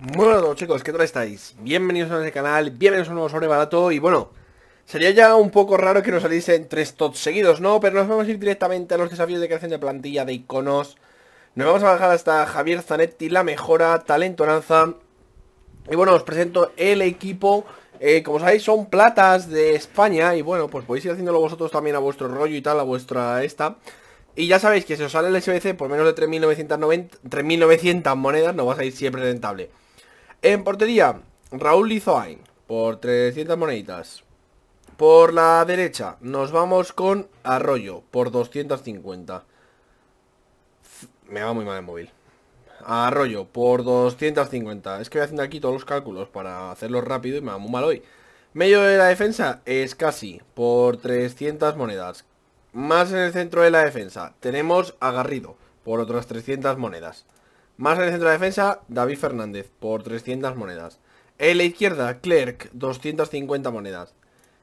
bueno chicos, ¿qué tal estáis? Bienvenidos a este canal, bienvenidos a un nuevo sobre barato y bueno, sería ya un poco raro que nos saliesen tres tots seguidos, ¿no? Pero nos vamos a ir directamente a los desafíos de creación de plantilla, de iconos Nos vamos a bajar hasta Javier Zanetti, la mejora, Talento, lanza Y bueno, os presento el equipo, eh, como sabéis son platas de España y bueno, pues podéis ir haciéndolo vosotros también a vuestro rollo y tal, a vuestra esta y ya sabéis que si os sale el SBC por menos de 3.900 monedas no vas a ir siempre rentable. En portería, Raúl Lizoain por 300 moneditas. Por la derecha nos vamos con Arroyo por 250. Me va muy mal el móvil. Arroyo por 250. Es que voy haciendo aquí todos los cálculos para hacerlo rápido y me va muy mal hoy. Medio de la defensa es casi por 300 monedas. Más en el centro de la defensa tenemos Agarrido, por otras 300 monedas. Más en el centro de defensa, David Fernández, por 300 monedas. En la izquierda, Clerk, 250 monedas.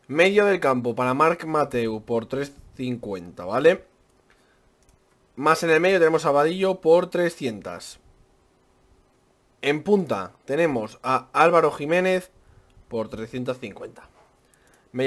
Medio del campo para Marc Mateu por 350, ¿vale? Más en el medio tenemos a Vadillo por 300. En punta tenemos a Álvaro Jiménez por 350.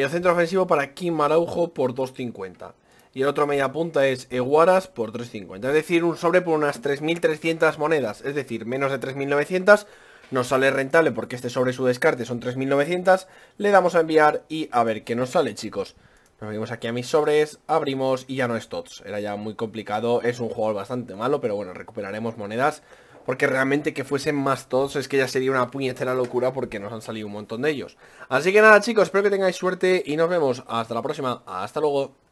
centro ofensivo para Kim Maraujo, por 250 y el otro media punta es Eguaras por 3.50. Es decir, un sobre por unas 3.300 monedas, es decir, menos de 3.900. Nos sale rentable porque este sobre su descarte son 3.900. Le damos a enviar y a ver qué nos sale, chicos. Nos venimos aquí a mis sobres, abrimos y ya no es TOTS. Era ya muy complicado, es un jugador bastante malo, pero bueno, recuperaremos monedas. Porque realmente que fuesen más todos es que ya sería una puñetera locura porque nos han salido un montón de ellos. Así que nada chicos, espero que tengáis suerte y nos vemos. Hasta la próxima. Hasta luego.